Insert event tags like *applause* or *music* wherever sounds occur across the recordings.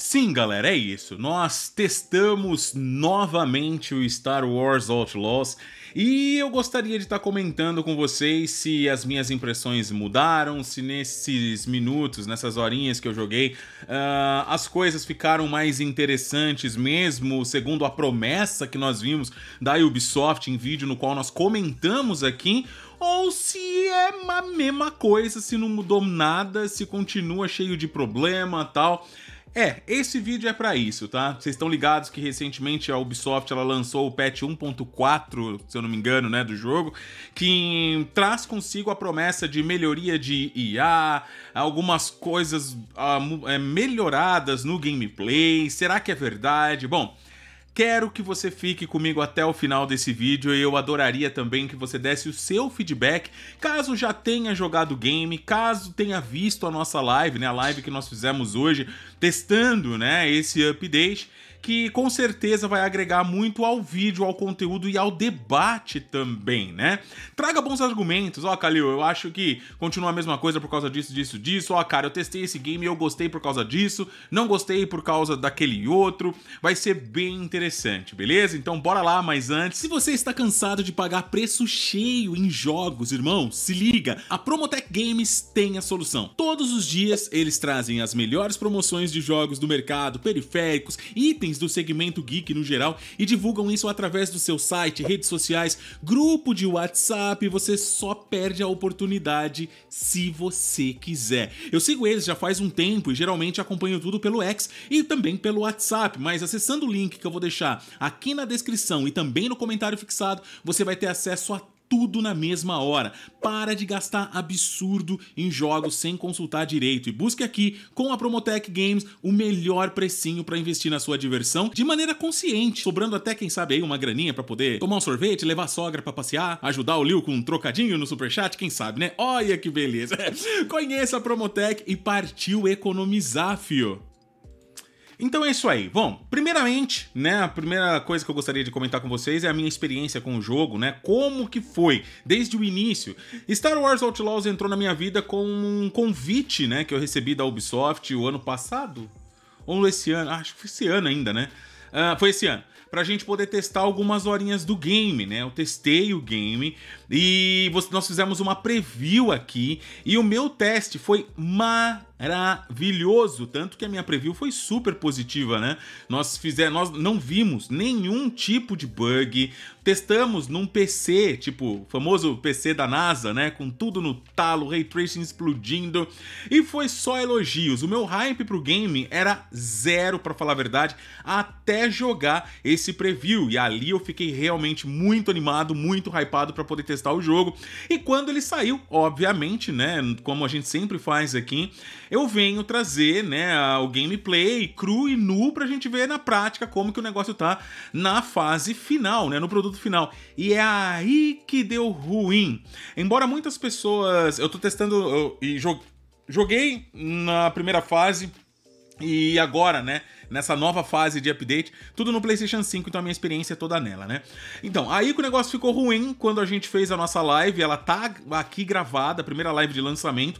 Sim, galera, é isso. Nós testamos novamente o Star Wars Outlaws e eu gostaria de estar tá comentando com vocês se as minhas impressões mudaram, se nesses minutos, nessas horinhas que eu joguei, uh, as coisas ficaram mais interessantes mesmo, segundo a promessa que nós vimos da Ubisoft em vídeo no qual nós comentamos aqui, ou se é a mesma coisa, se não mudou nada, se continua cheio de problema tal. É, esse vídeo é para isso, tá? Vocês estão ligados que recentemente a Ubisoft ela lançou o patch 1.4, se eu não me engano, né, do jogo, que traz consigo a promessa de melhoria de IA, algumas coisas ah, é, melhoradas no gameplay. Será que é verdade? Bom, Quero que você fique comigo até o final desse vídeo e eu adoraria também que você desse o seu feedback, caso já tenha jogado o game, caso tenha visto a nossa live, né, a live que nós fizemos hoje testando, né, esse update que com certeza vai agregar muito ao vídeo, ao conteúdo e ao debate também, né? Traga bons argumentos, ó, Kalil. Calil, eu acho que continua a mesma coisa por causa disso, disso, disso, ó, cara, eu testei esse game e eu gostei por causa disso, não gostei por causa daquele outro, vai ser bem interessante, beleza? Então bora lá, mas antes, se você está cansado de pagar preço cheio em jogos, irmão, se liga, a Promotech Games tem a solução. Todos os dias eles trazem as melhores promoções de jogos do mercado, periféricos, itens itens do segmento geek no geral e divulgam isso através do seu site, redes sociais, grupo de WhatsApp. Você só perde a oportunidade se você quiser. Eu sigo eles já faz um tempo e geralmente acompanho tudo pelo X e também pelo WhatsApp, mas acessando o link que eu vou deixar aqui na descrição e também no comentário fixado, você vai ter acesso a tudo na mesma hora. Para de gastar absurdo em jogos sem consultar direito e busque aqui, com a Promotec Games, o melhor precinho para investir na sua diversão de maneira consciente, sobrando até, quem sabe, aí uma graninha para poder tomar um sorvete, levar a sogra para passear, ajudar o Liu com um trocadinho no superchat, quem sabe, né? Olha que beleza! *laughs* Conheça a Promotec e partiu economizar, fio! Então é isso aí. Bom, primeiramente, né, a primeira coisa que eu gostaria de comentar com vocês é a minha experiência com o jogo, né? Como que foi desde o início? Star Wars Outlaws entrou na minha vida com um convite, né, que eu recebi da Ubisoft o ano passado ou esse ano, acho que foi esse ano ainda, né? Uh, foi esse ano para a gente poder testar algumas horinhas do game, né? Eu testei o game e nós fizemos uma preview aqui e o meu teste foi maravilhoso, tanto que a minha preview foi super positiva, né? Nós fizemos, nós não vimos nenhum tipo de bug, Testamos num PC, tipo, famoso PC da NASA, né? Com tudo no talo, ray tracing explodindo. E foi só elogios. O meu hype pro game era zero, para falar a verdade, até jogar esse preview. E ali eu fiquei realmente muito animado, muito hypado para poder testar o jogo. E quando ele saiu, obviamente, né? Como a gente sempre faz aqui, eu venho trazer, né, o gameplay cru e nu pra gente ver na prática como que o negócio tá na fase final, né? No produto produto final. E é aí que deu ruim. Embora muitas pessoas. Eu tô testando e joguei na primeira fase. E agora, né? Nessa nova fase de update, tudo no PlayStation 5, então a minha experiência é toda nela, né? Então, aí que o negócio ficou ruim quando a gente fez a nossa live, ela tá aqui gravada, a primeira live de lançamento.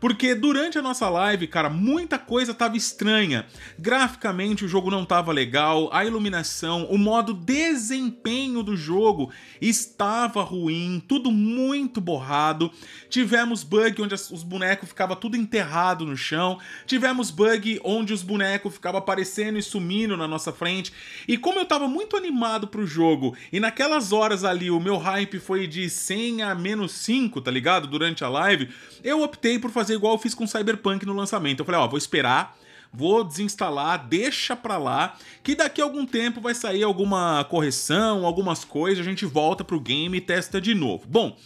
Porque durante a nossa live, cara, muita coisa tava estranha. Graficamente o jogo não tava legal, a iluminação, o modo desempenho do jogo estava ruim, tudo muito borrado. Tivemos bug onde os bonecos ficava tudo enterrado no chão. Tivemos bug onde os bonecos ficavam aparecendo e sumindo na nossa frente. E como eu tava muito animado pro jogo, e naquelas horas ali o meu hype foi de 100 a menos 5, tá ligado? Durante a live, eu optei por fazer fazer igual eu fiz com Cyberpunk no lançamento. Eu falei, ó, vou esperar, vou desinstalar, deixa pra lá, que daqui a algum tempo vai sair alguma correção, algumas coisas, a gente volta pro game e testa de novo. Bom,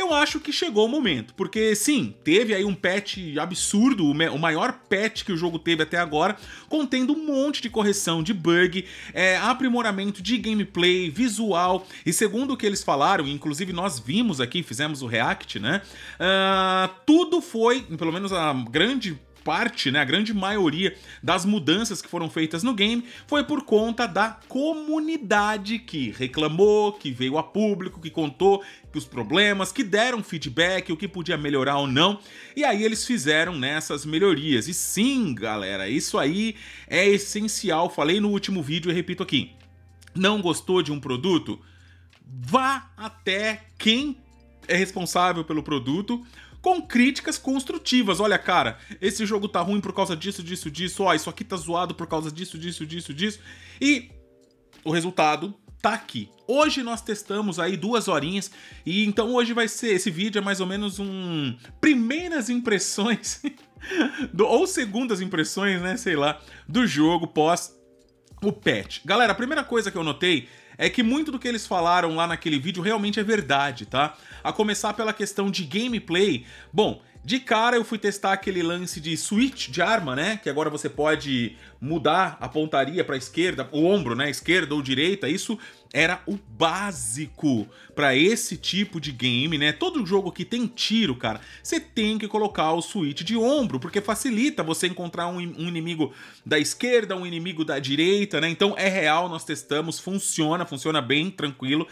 eu acho que chegou o momento. Porque sim, teve aí um patch absurdo, o maior patch que o jogo teve até agora, contendo um monte de correção de bug, é, aprimoramento de gameplay, visual, e segundo o que eles falaram, inclusive nós vimos aqui, fizemos o react, né? Uh, tudo foi, pelo menos a grande parte, né, a grande maioria das mudanças que foram feitas no game foi por conta da comunidade que reclamou, que veio a público, que contou que os problemas, que deram feedback, o que podia melhorar ou não. E aí eles fizeram nessas né, melhorias. E sim, galera, isso aí é essencial. Falei no último vídeo e repito aqui. Não gostou de um produto? Vá até quem é responsável pelo produto com críticas construtivas. Olha, cara, esse jogo tá ruim por causa disso, disso, disso. Ó, isso aqui tá zoado por causa disso, disso, disso, disso. E o resultado tá aqui. Hoje nós testamos aí duas horinhas e então hoje vai ser esse vídeo é mais ou menos um primeiras impressões *laughs* do, ou segundas impressões, né, sei lá, do jogo pós o patch. Galera, a primeira coisa que eu notei é que muito do que eles falaram lá naquele vídeo realmente é verdade, tá? A começar pela questão de gameplay. Bom, de cara eu fui testar aquele lance de switch de arma, né? Que agora você pode mudar a pontaria para esquerda, o ombro, né? Esquerda ou direita. Isso era o básico para esse tipo de game, né? Todo jogo que tem tiro, cara, você tem que colocar o switch de ombro, porque facilita você encontrar um, um, inimigo da esquerda, um inimigo da direita, né? Então é real, nós testamos, funciona, funciona bem, tranquilo.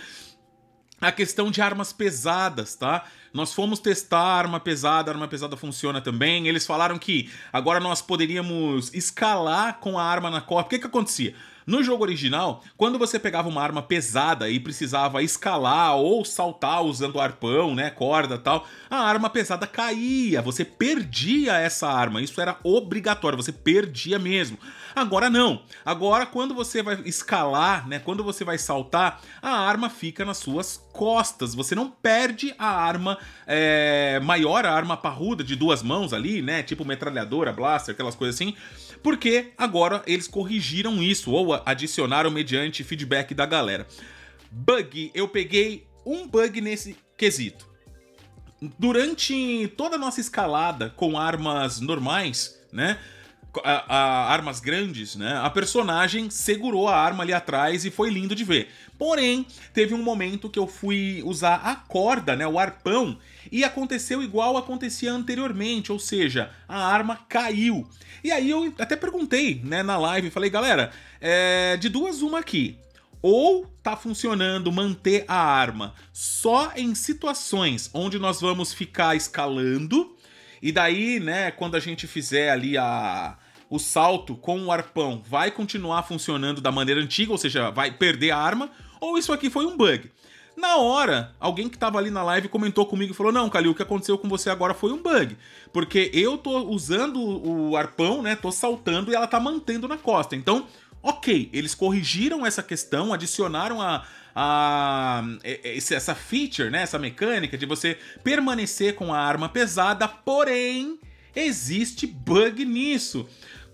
A questão de armas pesadas, tá? Nós fomos testar arma pesada, arma pesada funciona também. Eles falaram que agora nós poderíamos escalar com a arma na copa. O que que acontecia? No jogo original, quando você pegava uma arma pesada e precisava escalar ou saltar usando arpão, né, corda tal, a arma pesada caía, você perdia essa arma. Isso era obrigatório, você perdia mesmo. Agora não. Agora, quando você vai escalar, né? Quando você vai saltar, a arma fica nas suas costas. Você não perde a arma é, maior, a arma parruda de duas mãos ali, né? Tipo metralhadora, blaster, aquelas coisas assim. Porque agora eles corrigiram isso ou adicionaram mediante feedback da galera. Bug, eu peguei um bug nesse quesito. Durante toda a nossa escalada com armas normais, né? a, a armas grandes, né? A personagem segurou a arma ali atrás e foi lindo de ver. Porém, teve um momento que eu fui usar a corda, né, o arpão, e aconteceu igual acontecia anteriormente, ou seja, a arma caiu. E aí eu até perguntei, né, na live, falei, galera, é, de duas uma aqui. Ou tá funcionando manter a arma só em situações onde nós vamos ficar escalando, e daí, né, quando a gente fizer ali a o salto com o arpão vai continuar funcionando da maneira antiga, ou seja, vai perder a arma, ou isso aqui foi um bug. Na hora, alguém que estava ali na live comentou comigo e falou: Não, Calil, o que aconteceu com você agora foi um bug. Porque eu tô usando o arpão, né? Tô saltando e ela tá mantendo na costa. Então, ok, eles corrigiram essa questão, adicionaram a, a, essa feature, né? Essa mecânica de você permanecer com a arma pesada, porém. Existe bug nisso.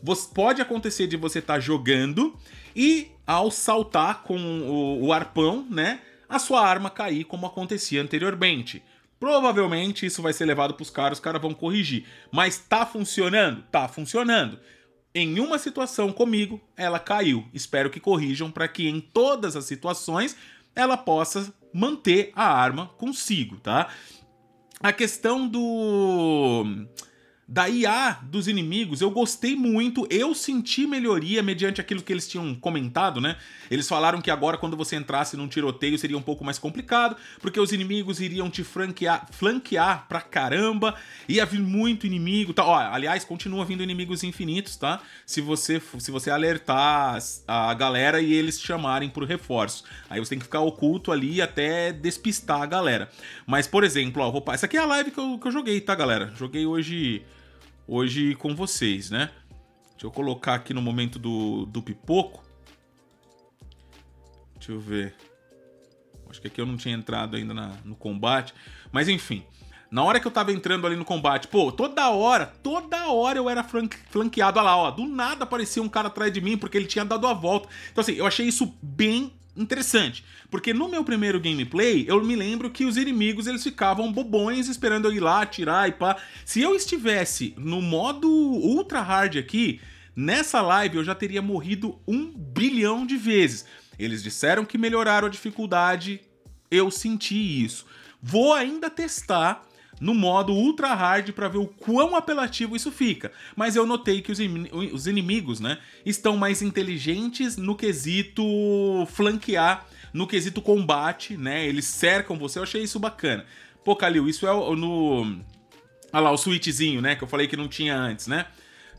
Você, pode acontecer de você estar tá jogando e ao saltar com o, o arpão, né? A sua arma cair como acontecia anteriormente. Provavelmente isso vai ser levado para os caras, os caras vão corrigir. Mas tá funcionando? Tá funcionando. Em uma situação comigo, ela caiu. Espero que corrijam para que em todas as situações ela possa manter a arma consigo, tá? A questão do da IA dos inimigos, eu gostei muito, eu senti melhoria mediante aquilo que eles tinham comentado, né? Eles falaram que agora quando você entrasse num tiroteio seria um pouco mais complicado, porque os inimigos iriam te franquear, flanquear pra caramba, ia vir muito inimigo, tá? Ó, aliás, continua vindo inimigos infinitos, tá? Se você se você alertar a galera e eles chamarem por reforço. Aí você tem que ficar oculto ali até despistar a galera. Mas, por exemplo, ó, vou, essa aqui é a live que eu, que eu joguei, tá, galera? Joguei hoje hoje com vocês, né? Deixa eu colocar aqui no momento do, do pipoco. Deixa eu ver. Acho que aqui eu não tinha entrado ainda na, no combate. Mas enfim, na hora que eu tava entrando ali no combate, pô, toda hora, toda hora eu era flanqueado. Olha lá, ó, do nada aparecia um cara atrás de mim porque ele tinha dado a volta. Então assim, eu achei isso bem interessante, porque no meu primeiro gameplay, eu me lembro que os inimigos eles ficavam bobões esperando eu ir lá, atirar e pá. Se eu estivesse no modo ultra hard aqui, nessa live eu já teria morrido um bilhão de vezes. Eles disseram que melhoraram a dificuldade, eu senti isso. Vou ainda testar no modo ultra hard para ver o quão apelativo isso fica. Mas eu notei que os, os inimigos, né, estão mais inteligentes no quesito flanquear, no quesito combate, né? Eles cercam você, eu achei isso bacana. Pô, Calil, isso é no Olha lá, o switchzinho, né, que eu falei que não tinha antes, né?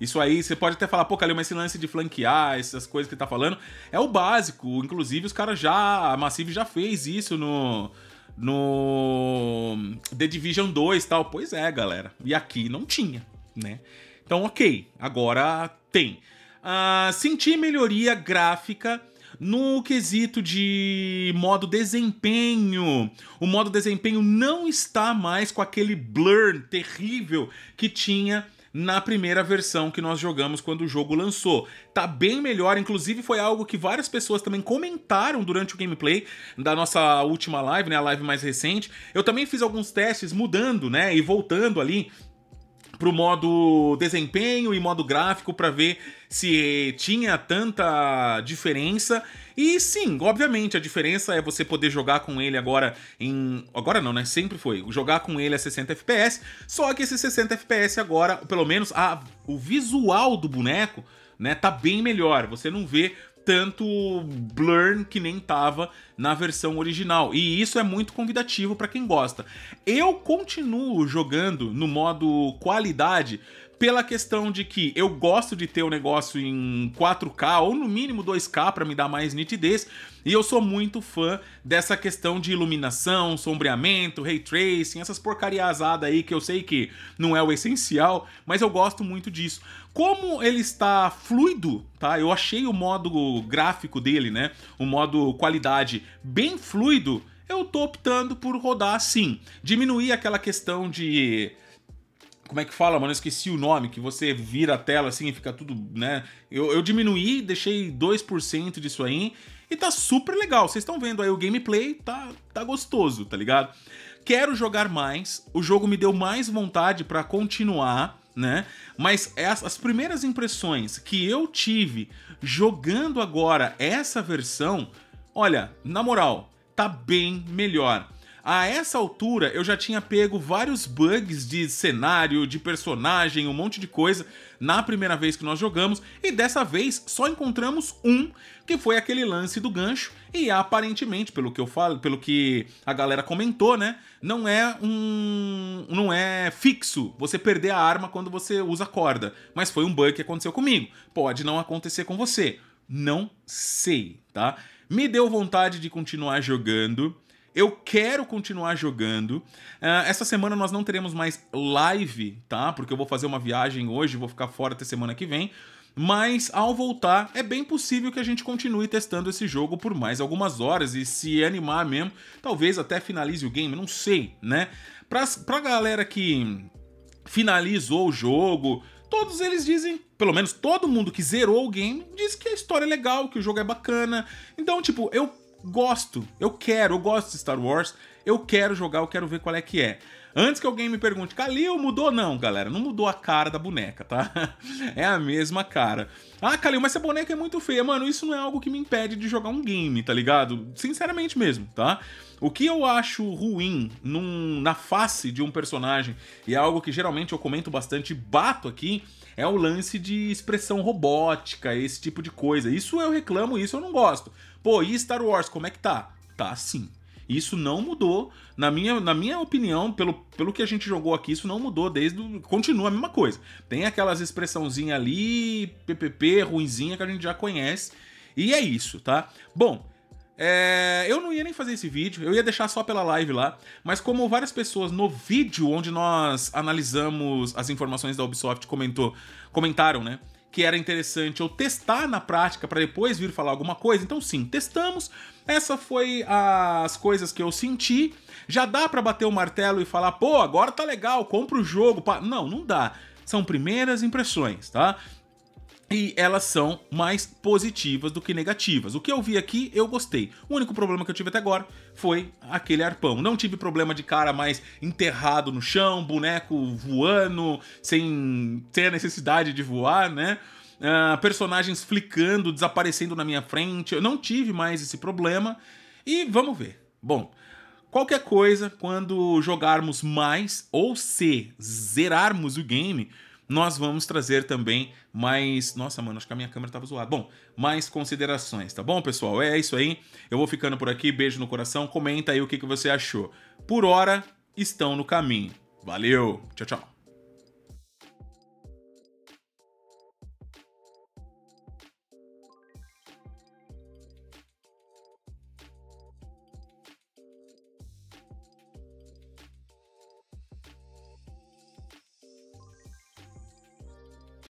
Isso aí, você pode até falar, pô, Calil, mas esse lance de flanquear, essas coisas que tá falando, é o básico. Inclusive, os caras já. A Massive já fez isso no, no The Division 2 tal. Pois é, galera. E aqui não tinha, né? Então, ok, agora tem. Uh, senti melhoria gráfica no quesito de modo desempenho. O modo desempenho não está mais com aquele blur terrível que tinha na primeira versão que nós jogamos quando o jogo lançou. Tá bem melhor, inclusive foi algo que várias pessoas também comentaram durante o gameplay da nossa última live, né, a live mais recente. Eu também fiz alguns testes mudando, né, e voltando ali pro modo desempenho e modo gráfico para ver se tinha tanta diferença. E sim, obviamente, a diferença é você poder jogar com ele agora em. Agora não, né? Sempre foi. Jogar com ele a 60 FPS. Só que esse 60 FPS agora, pelo menos a, o visual do boneco, né, tá bem melhor. Você não vê tanto blur que nem tava na versão original. E isso é muito convidativo para quem gosta. Eu continuo jogando no modo qualidade pela questão de que eu gosto de ter o negócio em 4K ou no mínimo 2K para me dar mais nitidez, e eu sou muito fã dessa questão de iluminação, sombreamento, ray tracing, essas porcariazadas aí que eu sei que não é o essencial, mas eu gosto muito disso. Como ele está fluido, tá? Eu achei o modo gráfico dele, né? O modo qualidade bem fluido. Eu tô optando por rodar assim, diminuir aquela questão de como é que fala, mano? Eu esqueci o nome, que você vira a tela assim e fica tudo, né? Eu, eu diminuí, deixei 2% disso aí e tá super legal. Vocês estão vendo aí o gameplay, tá, tá gostoso, tá ligado? Quero jogar mais, o jogo me deu mais vontade para continuar, né? Mas as, as primeiras impressões que eu tive jogando agora essa versão, olha, na moral, tá bem melhor. A essa altura eu já tinha pego vários bugs de cenário, de personagem, um monte de coisa na primeira vez que nós jogamos, e dessa vez só encontramos um, que foi aquele lance do gancho, e aparentemente, pelo que eu falo, pelo que a galera comentou, né, não é um não é fixo você perder a arma quando você usa corda, mas foi um bug que aconteceu comigo. Pode não acontecer com você. Não sei, tá? Me deu vontade de continuar jogando. Eu quero continuar jogando. Uh, essa semana nós não teremos mais live, tá? Porque eu vou fazer uma viagem hoje, vou ficar fora até semana que vem. Mas ao voltar, é bem possível que a gente continue testando esse jogo por mais algumas horas e se animar mesmo, talvez até finalize o game, não sei, né? Pra, pra galera que finalizou o jogo, todos eles dizem, pelo menos todo mundo que zerou o game, diz que a história é legal, que o jogo é bacana. Então, tipo, eu gosto, eu quero, eu gosto de Star Wars, eu quero jogar, eu quero ver qual é que é. Antes que alguém me pergunte, Kalil mudou? Não, galera, não mudou a cara da boneca, tá? *laughs* É a mesma cara. Ah, Kalil, mas essa boneca é muito feia. Mano, isso não é algo que me impede de jogar um game, tá ligado? Sinceramente mesmo, tá? O que eu acho ruim num, na face de um personagem, e é algo que geralmente eu comento bastante e bato aqui, é o lance de expressão robótica, esse tipo de coisa. Isso eu reclamo, isso eu não gosto. Pô, e Star Wars, como é que tá? Tá sim. Isso não mudou, na minha, na minha opinião, pelo, pelo que a gente jogou aqui, isso não mudou desde. continua a mesma coisa. Tem aquelas expressãozinhas ali, PPP, ruinzinha, que a gente já conhece. E é isso, tá? Bom, é, eu não ia nem fazer esse vídeo, eu ia deixar só pela live lá, mas como várias pessoas no vídeo onde nós analisamos as informações da Ubisoft comentou, comentaram, né? que era interessante eu testar na prática para depois vir falar alguma coisa. Então sim, testamos. Essa foi as coisas que eu senti. Já dá para bater o martelo e falar, pô, agora tá legal, compra o jogo. Pá. Não, não dá. São primeiras impressões, tá? e elas são mais positivas do que negativas. O que eu vi aqui, eu gostei. O único problema que eu tive até agora foi aquele arpão. Não tive problema de cara mais enterrado no chão, boneco voando, sem ter a necessidade de voar, né? Uh, personagens flicando, desaparecendo na minha frente. Eu não tive mais esse problema. E vamos ver. Bom, qualquer coisa, quando jogarmos mais ou se zerarmos o game, nós vamos trazer também mais. Nossa, mano, acho que a minha câmera estava zoada. Bom, mais considerações, tá bom, pessoal? É isso aí. Eu vou ficando por aqui. Beijo no coração. Comenta aí o que, que você achou. Por hora, estão no caminho. Valeu, tchau, tchau.